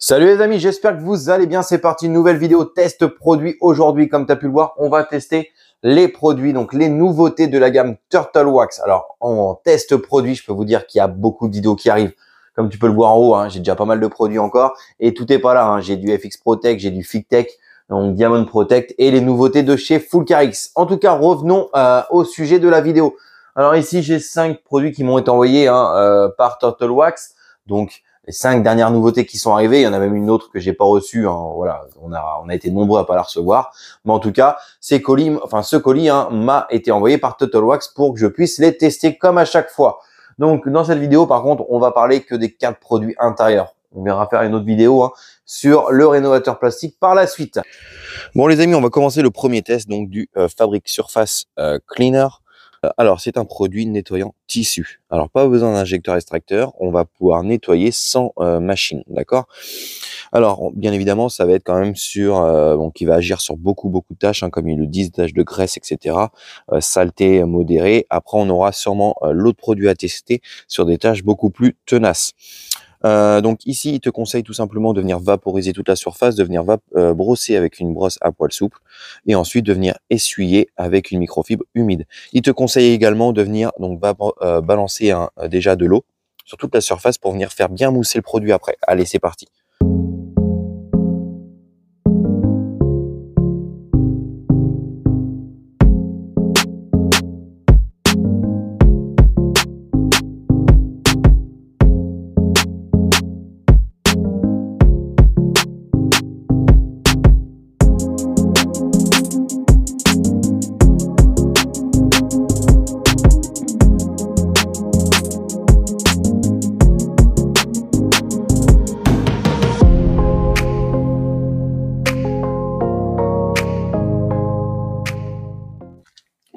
Salut les amis, j'espère que vous allez bien. C'est parti, nouvelle vidéo test produit. Aujourd'hui, comme tu as pu le voir, on va tester les produits, donc les nouveautés de la gamme Turtle Wax. Alors, en test produit, je peux vous dire qu'il y a beaucoup vidéos qui arrivent. Comme tu peux le voir en haut, hein, j'ai déjà pas mal de produits encore. Et tout est pas là. Hein. J'ai du FX Protect, j'ai du tech donc Diamond Protect et les nouveautés de chez full Carix. En tout cas, revenons euh, au sujet de la vidéo. Alors ici, j'ai cinq produits qui m'ont été envoyés hein, euh, par Turtle Wax. Donc, les cinq dernières nouveautés qui sont arrivées. Il y en a même une autre que j'ai pas reçue. Hein, voilà, on a on a été nombreux à pas la recevoir. Mais en tout cas, ces colis, enfin ce colis hein, m'a été envoyé par Total Wax pour que je puisse les tester comme à chaque fois. Donc dans cette vidéo, par contre, on va parler que des quatre produits intérieurs. On verra faire une autre vidéo hein, sur le rénovateur plastique par la suite. Bon les amis, on va commencer le premier test donc du euh, Fabric Surface euh, Cleaner. Euh, alors, c'est un produit nettoyant tissu. Alors, pas besoin d'injecteur extracteur, on va pouvoir nettoyer sans euh, machine, d'accord Alors, bien évidemment, ça va être quand même sur, euh, bon qui va agir sur beaucoup, beaucoup de tâches, hein, comme ils le disent, tâches de graisse, etc., saleté modérée. Après, on aura sûrement l'autre produit à tester sur des tâches beaucoup plus tenaces. Euh, donc ici, il te conseille tout simplement de venir vaporiser toute la surface, de venir euh, brosser avec une brosse à poils souples et ensuite de venir essuyer avec une microfibre humide. Il te conseille également de venir donc euh, balancer déjà de l'eau sur toute la surface pour venir faire bien mousser le produit après. Allez, c'est parti.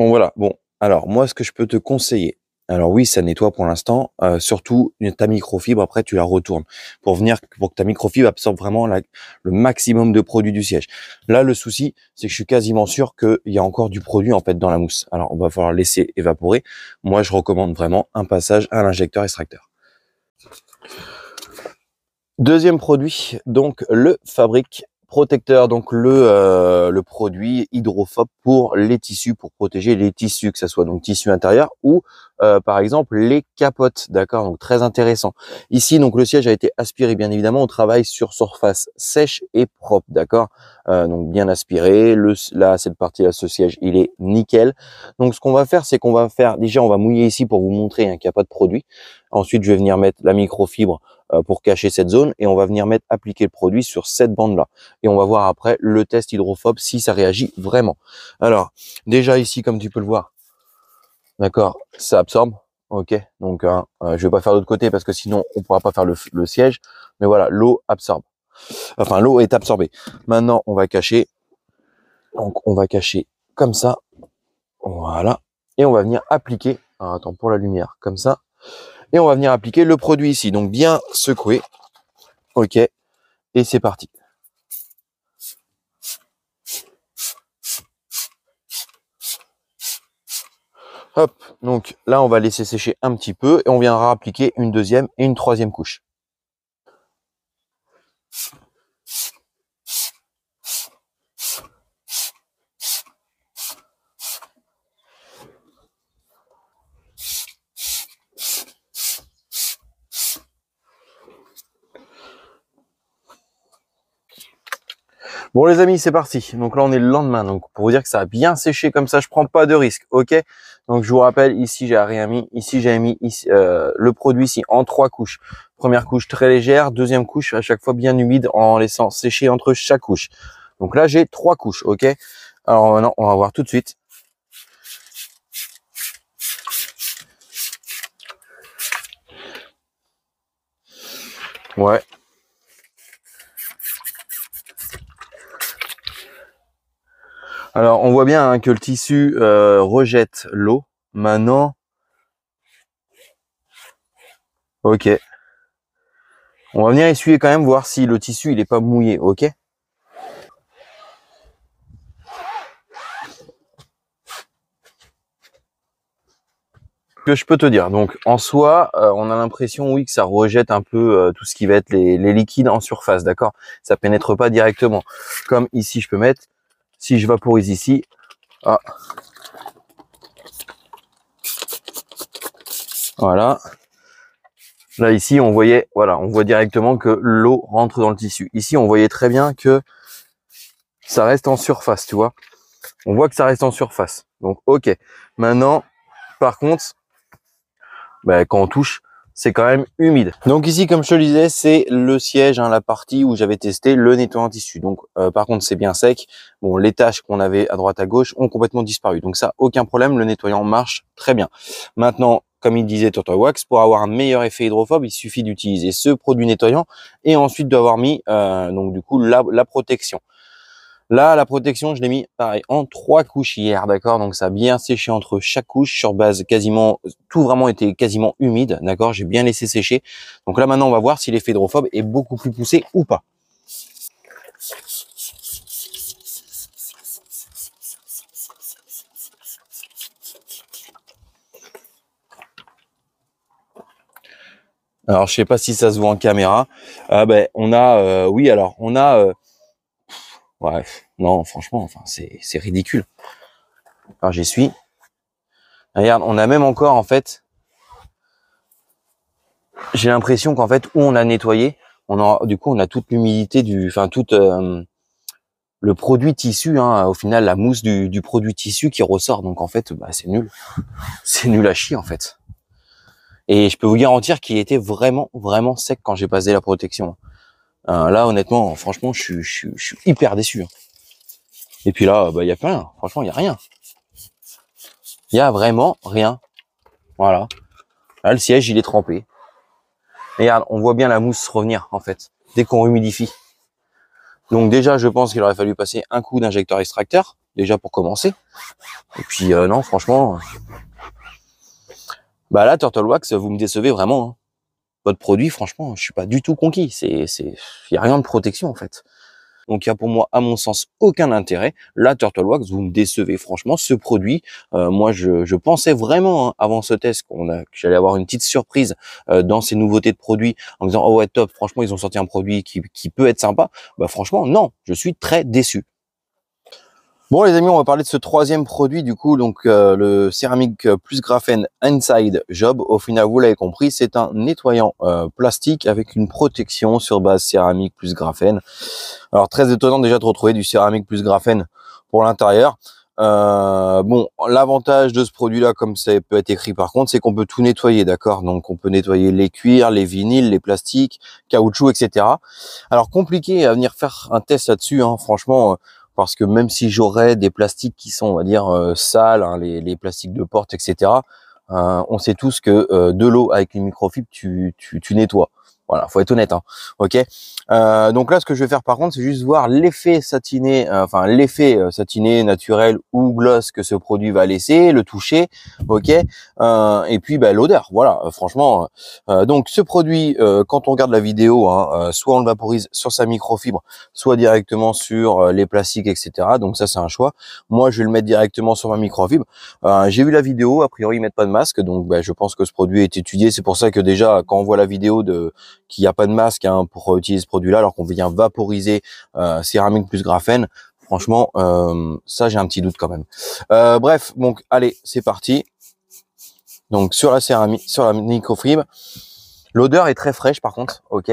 Bon voilà, bon, alors moi ce que je peux te conseiller, alors oui, ça nettoie pour l'instant. Euh, surtout, ta microfibre, après, tu la retournes pour venir pour que ta microfibre absorbe vraiment le maximum de produit du siège. Là, le souci, c'est que je suis quasiment sûr qu'il y a encore du produit en fait dans la mousse. Alors, on va falloir laisser évaporer. Moi, je recommande vraiment un passage à l'injecteur extracteur. Deuxième produit, donc le fabrique protecteur, donc le, euh, le produit hydrophobe pour les tissus, pour protéger les tissus, que ce soit donc tissu intérieur ou euh, par exemple les capotes, d'accord Donc très intéressant. Ici, donc le siège a été aspiré, bien évidemment, on travaille sur surface sèche et propre, d'accord euh, Donc bien aspiré, le, là, cette partie-là, ce siège, il est nickel. Donc ce qu'on va faire, c'est qu'on va faire, déjà on va mouiller ici pour vous montrer hein, qu'il n'y a pas de produit. Ensuite, je vais venir mettre la microfibre euh, pour cacher cette zone et on va venir mettre appliquer le produit sur cette bande là et on va voir après le test hydrophobe si ça réagit vraiment alors déjà ici comme tu peux le voir d'accord ça absorbe ok donc hein, euh, je vais pas faire l'autre côté parce que sinon on pourra pas faire le, siège mais voilà l'eau absorbe enfin l'eau est absorbée maintenant on va cacher donc on va cacher comme ça voilà et on va venir appliquer attends pour la lumière comme ça et on va venir appliquer le produit ici. Donc bien secouer. OK. Et c'est parti. Hop, donc là on va laisser sécher un petit peu et on viendra appliquer une deuxième et une troisième couche. Bon les amis, c'est parti. Donc là on est le lendemain, donc pour vous dire que ça a bien séché comme ça, je prends pas de risque, ok Donc je vous rappelle, ici j'ai rien mis, ici j'ai mis ici, euh, le produit ici en trois couches. Première couche très légère, deuxième couche à chaque fois bien humide en laissant sécher entre chaque couche. Donc là j'ai trois couches, ok Alors maintenant on va voir tout de suite. Ouais, Alors, on voit bien hein, que le tissu euh, rejette l'eau. Maintenant, ok. On va venir essuyer quand même, voir si le tissu il n'est pas mouillé, ok que je peux te dire. Donc en soi, euh, on a l'impression oui que ça rejette un peu euh, tout ce qui va être les, les liquides en surface, d'accord Ça pénètre pas directement. Comme ici, je peux mettre si je vaporise ici, ah. Voilà. Là ici, on voyait, voilà, on voit directement que l'eau rentre dans le tissu. Ici, on voyait très bien que ça reste en surface, tu vois. On voit que ça reste en surface. Donc, ok. Maintenant, par contre, ben quand on touche, c'est quand même humide. Donc ici, comme je te le disais, c'est le siège, hein, la partie où j'avais testé le nettoyant tissu. Donc euh, par contre, c'est bien sec. Bon, les taches qu'on avait à droite à gauche ont complètement disparu. Donc ça, aucun problème, le nettoyant marche très bien. Maintenant, comme il disait Total Wax, pour avoir un meilleur effet hydrophobe, il suffit d'utiliser ce produit nettoyant et ensuite d'avoir mis euh, donc du coup la protection. Là, la protection, je l'ai mis pareil en trois couches hier, d'accord Donc ça a bien séché entre chaque couche sur base quasiment tout vraiment était quasiment humide, d'accord J'ai bien laissé sécher. Donc là maintenant, on va voir si l'effet hydrophobe est beaucoup plus poussé ou pas. Alors je sais pas si ça se voit en caméra. Ah ben on a euh, oui alors on a euh, Ouais, non, franchement, enfin, c'est ridicule. Alors j'y suis. Regarde, on a même encore en fait. J'ai l'impression qu'en fait, où on a nettoyé, on a du coup on a toute l'humidité du, enfin tout euh, le produit tissu, hein, au final la mousse du, du, produit tissu qui ressort. Donc en fait, bah, c'est nul, c'est nul à chier en fait. Et je peux vous garantir qu'il était vraiment vraiment sec quand j'ai passé la protection. Euh, là, honnêtement, franchement, je suis, hyper déçu. Hein. Et puis là, il bah, n'y a pas Franchement, il n'y a rien. Il n'y a vraiment rien. Voilà. Là, le siège, il est trempé. regarde, on voit bien la mousse revenir, en fait, dès qu'on humidifie. Donc déjà, je pense qu'il aurait fallu passer un coup d'injecteur extracteur, déjà pour commencer. Et puis, euh, non, franchement... Euh, bah là, Turtle Wax, vous me décevez vraiment. Hein votre produit, franchement, je suis pas du tout conquis. C'est, c'est, y a rien de protection en fait. Donc il y a pour moi, à mon sens, aucun intérêt. La Turtle Wax, vous me décevez franchement. Ce produit, euh, moi, je, je, pensais vraiment hein, avant ce test qu'on a, que j'allais avoir une petite surprise euh, dans ces nouveautés de produits en disant oh ouais top, franchement ils ont sorti un produit qui, qui peut être sympa. Bah franchement non, je suis très déçu. Bon les amis, on va parler de ce troisième produit du coup, donc euh, le céramique plus graphène Inside Job. Au final, vous l'avez compris, c'est un nettoyant euh, plastique avec une protection sur base céramique plus graphène. Alors très étonnant déjà de retrouver du céramique plus graphène pour l'intérieur. Euh, bon, l'avantage de ce produit-là, comme ça peut être écrit par contre, c'est qu'on peut tout nettoyer, d'accord Donc on peut nettoyer les cuirs, les vinyles, les plastiques, caoutchouc, etc. Alors compliqué à venir faire un test là-dessus, hein, franchement parce que même si j'aurais des plastiques qui sont, on va dire, euh, sales, hein, les, plastiques de porte, etc., euh, on sait tous que euh, de l'eau avec une microfibre, tu, tu, tu nettoies. Voilà, faut être honnête. Hein. Ok. Euh, donc là, ce que je vais faire par contre, c'est juste voir l'effet satiné, euh, enfin l'effet euh, satiné naturel ou gloss que ce produit va laisser, le toucher, ok. et puis ben, l'odeur. Voilà, franchement. donc ce produit, quand on regarde la vidéo, hein, soit on le vaporise sur sa microfibre, soit directement sur les plastiques, etc. Donc ça, c'est un choix. Moi, je vais le mettre directement sur ma microfibre. J'ai vu la vidéo. A priori, ils mettent pas de masque, donc ben, je pense que ce produit est étudié. C'est pour ça que déjà, quand on voit la vidéo de qu'il n'y a pas de masque hein, pour euh, utiliser ce produit-là, alors qu'on vient vaporiser euh, céramique plus graphène. Franchement, euh, ça, j'ai un petit doute quand même. bref, donc, allez, c'est parti. Donc, sur la céramique, sur la microfibre, l'odeur est très fraîche, par contre. OK.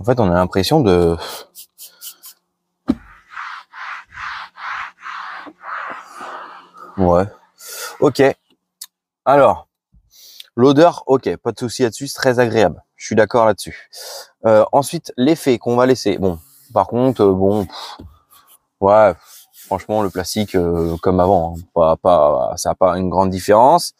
En fait, on a l'impression de, Ouais. Ok. Alors, l'odeur, ok, pas de souci là-dessus, c'est très agréable. Je suis d'accord là-dessus. Euh, ensuite, l'effet qu'on va laisser. Bon, par contre, euh, bon, ouais, franchement, le plastique euh, comme avant, hein, pas, pas, ça n'a pas une grande différence.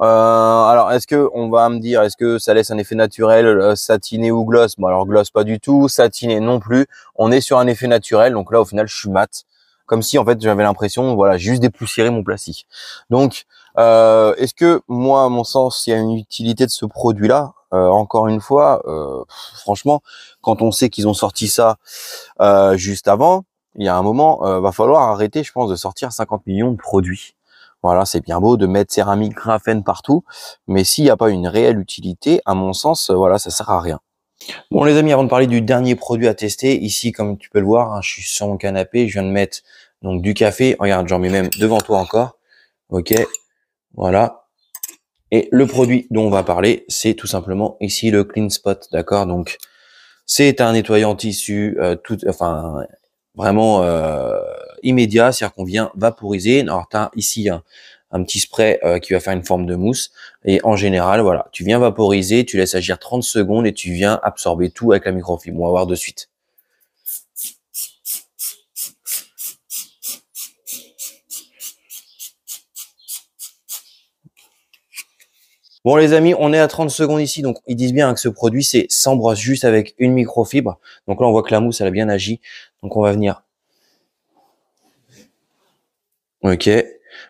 alors, est-ce que on va me dire, est-ce que ça laisse un effet naturel satiné ou gloss Bon, alors gloss pas du tout, satiné non plus. On est sur un effet naturel, donc là, au final, je suis mat comme si en fait j'avais l'impression, voilà, juste dépoussiérer mon plastique. Donc, euh, est-ce que moi, à mon sens, il y a une utilité de ce produit-là euh, Encore une fois, euh, franchement, quand on sait qu'ils ont sorti ça juste avant, il y a un moment, va falloir arrêter, je pense, de sortir 50 millions de produits. Voilà, c'est bien beau de mettre céramique, graphène partout, mais s'il n'y a pas une réelle utilité, à mon sens, voilà, ça sert à rien. Bon les amis, avant de parler du dernier produit à tester, ici comme tu peux le voir, hein, je suis sur mon canapé, je viens de mettre donc du café. Regarde, j'en mets même devant toi encore. Ok, voilà. Et le produit dont on va parler, c'est tout simplement ici le Clean Spot, d'accord Donc c'est un nettoyant tissu, euh, tout, enfin vraiment euh, immédiat, c'est-à-dire qu'on vient vaporiser. Alors as ici hein, un petit spray euh, qui va faire une forme de mousse. Et en général, voilà, tu viens vaporiser, tu laisses agir 30 secondes et tu viens absorber tout avec la microfibre. On va voir de suite. Bon les amis, on est à 30 secondes ici, donc ils disent bien que ce produit c'est brosse, juste avec une microfibre. Donc là on voit que la mousse elle a bien agi, donc on va venir. Ok,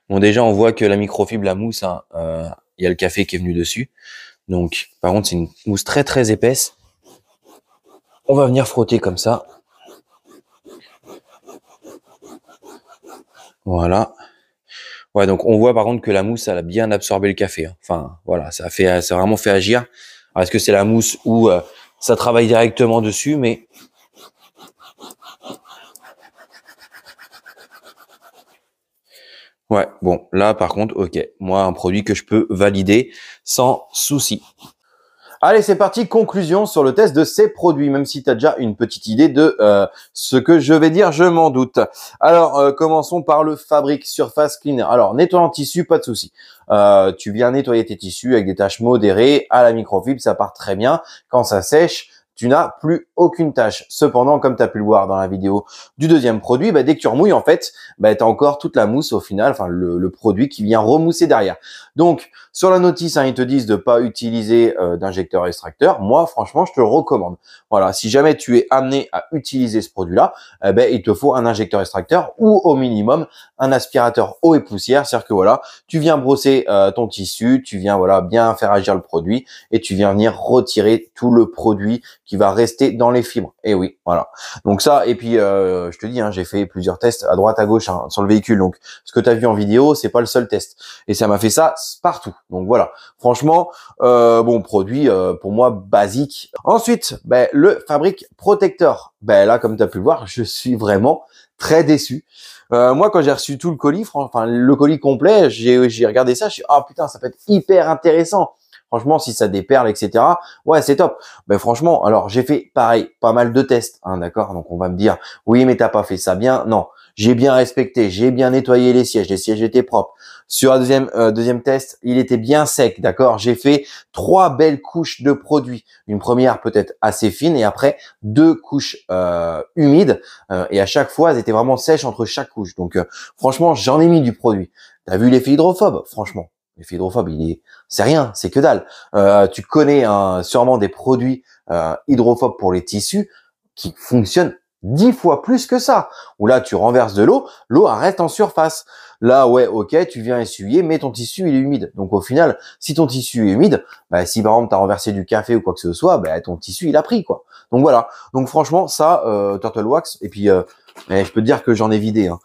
Bon, déjà, on voit que la microfibre, la mousse, hein, euh, il y a le café qui est venu dessus. Donc, par contre, c'est une mousse très très épaisse. On va venir frotter comme ça. Voilà. Ouais, donc on voit par contre que la mousse, elle a bien absorbé le café. Hein. Enfin, voilà, ça fait, ça a vraiment fait agir. Est-ce que c'est la mousse ou euh, ça travaille directement dessus, mais Ouais, bon, là par contre, ok. Moi, un produit que je peux valider sans souci. Allez, c'est parti, conclusion sur le test de ces produits, même si tu as déjà une petite idée de euh, ce que je vais dire, je m'en doute. Alors, euh, commençons par le Fabric surface cleaner. Alors, nettoyant tissu, pas de souci. Euh, tu viens nettoyer tes tissus avec des taches modérées à la microfibre, ça part très bien. Quand ça sèche, tu n'as plus aucune tâche. Cependant, comme tu as pu le voir dans la vidéo du deuxième produit, bah, dès que tu remouilles, en fait, bah, tu as encore toute la mousse au final, enfin le, produit qui vient remousser derrière. Donc, sur la notice, hein, ils te disent de pas utiliser euh, d'injecteur extracteur. Moi, franchement, je te le recommande. Voilà, si jamais tu es amené à utiliser ce produit-là, eh ben, il te faut un injecteur extracteur ou au minimum un aspirateur eau et poussière. C'est-à-dire que voilà, tu viens brosser euh, ton tissu, tu viens voilà bien faire agir le produit et tu viens venir retirer tout le produit qui va rester dans les fibres. Et eh oui, voilà. Donc ça, et puis euh, je te dis, hein, j'ai fait plusieurs tests à droite, à gauche hein, sur le véhicule. Donc ce que tu as vu en vidéo, c'est pas le seul test. Et ça m'a fait ça partout. Donc voilà. Franchement, euh, bon produit euh, pour moi basique. Ensuite, ben, le fabrique protecteur. Ben là, comme tu as pu le voir, je suis vraiment très déçu. moi, quand j'ai reçu tout le colis, enfin le colis complet, j'ai regardé ça, je suis ah putain, ça peut être hyper intéressant. Franchement, si ça déperle, etc. Ouais, c'est top. Mais franchement, alors j'ai fait pareil, pas mal de tests, hein, d'accord. Donc on va me dire, oui, mais t'as pas fait ça bien. Non, j'ai bien respecté, j'ai bien nettoyé les sièges, les sièges étaient propres. Sur un deuxième euh, deuxième test, il était bien sec, d'accord. J'ai fait trois belles couches de produits. Une première peut-être assez fine et après deux couches euh, humides. Euh, et à chaque fois, elles étaient vraiment sèches entre chaque couche. Donc franchement, j'en ai mis du produit. T'as vu l'effet hydrophobe, franchement. L'effet hydrophobe, il est, c'est rien, c'est que dalle. Euh, tu connais hein, sûrement des produits euh, hydrophobes pour les tissus qui fonctionnent dix fois plus que ça. Où là, tu renverses de l'eau, l'eau reste en surface. Là, ouais, ok, tu viens essuyer, mais ton tissu, il est humide. Donc au final, si ton tissu est humide, bah, si par exemple as renversé du café ou quoi que ce soit, bah, ton tissu, il a pris quoi. Donc voilà. Donc franchement, ça, euh, Turtle Wax, et puis eh, je peux te dire que j'en ai vidé. Hein.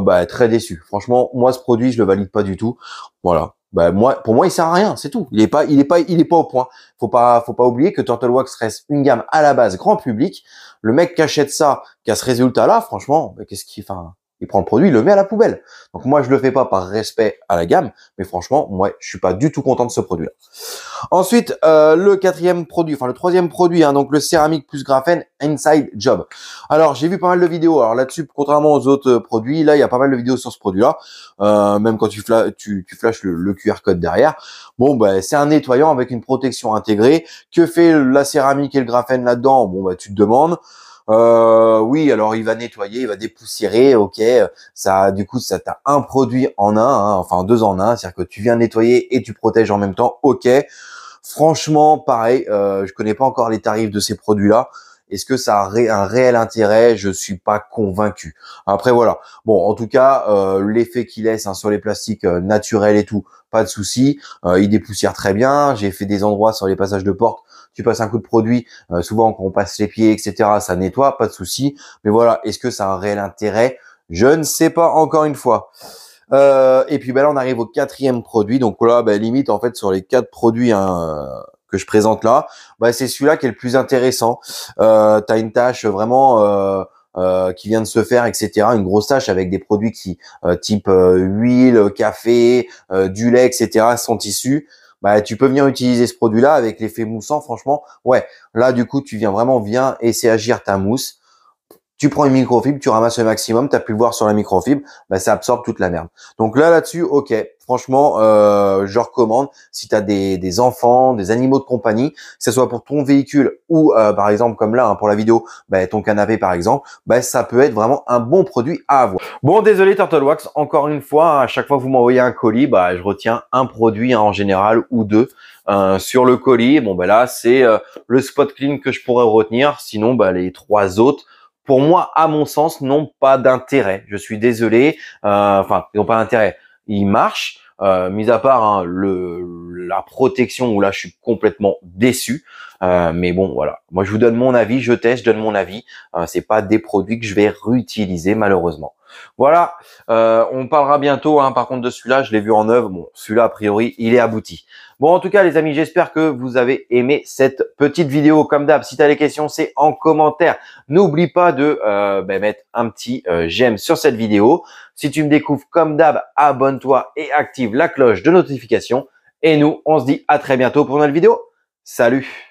bah, très déçu. Franchement, moi, ce produit, je le valide pas du tout. Voilà. Bah, moi pour moi il sert à rien, c'est tout. Il est pas il est pas il est pas au point. Faut pas faut pas oublier que Turtle Wax reste une gamme à la base grand public. Le mec qui achète ça, qui a ce résultat là, franchement, bah, qu'est-ce qui enfin il prend le produit, il le met à la poubelle. Donc moi, je le fais pas par respect à la gamme, mais franchement, moi, je suis pas du tout content de ce produit-là. Ensuite, euh, le quatrième produit, enfin le troisième produit, hein, donc le céramique plus graphène Inside Job. Alors j'ai vu pas mal de vidéos. Alors là-dessus, contrairement aux autres produits, là, il y a pas mal de vidéos sur ce produit-là. Euh, même quand tu, flashes le, QR code derrière, bon, ben c'est un nettoyant avec une protection intégrée. Que fait la céramique et le graphène là-dedans Bon, bah, tu te demandes. Euh, oui, alors il va nettoyer, il va dépoussiérer, ok. Ça, du coup, ça t'a un produit en un, hein, enfin deux en un, c'est-à-dire que tu viens nettoyer et tu protèges en même temps, ok. Franchement, pareil, euh, je connais pas encore les tarifs de ces produits-là. Est-ce que ça a un réel intérêt Je suis pas convaincu. Après voilà. Bon, en tout cas, euh, l'effet qu'il laisse hein, sur les plastiques euh, naturels et tout, pas de souci. Euh, il dépoussière très bien. J'ai fait des endroits sur les passages de porte. Tu passes un coup de produit, souvent quand on passe les pieds, etc., ça nettoie, pas de souci. Mais voilà, est-ce que ça a un réel intérêt Je ne sais pas encore une fois. et puis ben là, on arrive au quatrième produit. Donc là, ben, limite, en fait, sur les quatre produits un… Hein, je présente là, bah, c'est celui-là qui est le plus intéressant. Euh, tu as une tâche vraiment... Euh, euh, qui vient de se faire, etc. Une grosse tâche avec des produits qui euh, type huile, café, du lait, etc. Sans tissu, Bah, tu peux venir utiliser ce produit-là avec l'effet moussant. Franchement, ouais. Là, du coup, tu viens vraiment viens essayer agir ta mousse. Tu prends une microfibre, tu ramasses le maximum. tu as pu voir sur la microfibre, bah, ça absorbe toute la merde. Donc là, là-dessus, ok. Franchement, euh, je recommande si tu as des, enfants, des animaux de compagnie, que ce soit pour ton véhicule ou euh, par exemple comme là hein, pour la vidéo, bah, ton canapé par exemple, bah, ça peut être vraiment un bon produit à avoir. Bon, désolé Turtle Wax, encore une fois, hein, à chaque fois que vous m'envoyez un colis, bah, je retiens un produit hein, en général ou deux. Euh, sur le colis, bon bah là c'est le spot clean que je pourrais retenir, sinon bah, les trois autres, pour moi, à mon sens, n'ont pas d'intérêt. Je suis désolé. enfin, ils n'ont pas d'intérêt il marche. Euh, mis à part hein, le, la protection où là je suis complètement déçu. Euh, mais bon, voilà. Moi, je vous donne mon avis, je teste, je donne mon avis. Euh, c'est pas des produits que je vais réutiliser malheureusement. Voilà. Euh, on parlera bientôt. Hein, par contre, de celui-là, je l'ai vu en œuvre. Bon, celui-là, a priori, il est abouti. Bon, en tout cas, les amis, j'espère que vous avez aimé cette petite vidéo. Comme d'hab, si tu as des questions, c'est en commentaire. N'oublie pas de ben, mettre un petit j'aime sur cette vidéo. Si tu me découvres, comme d'hab, abonne-toi et active la cloche de notification. Et nous, on se dit à très bientôt pour une autre vidéo. Salut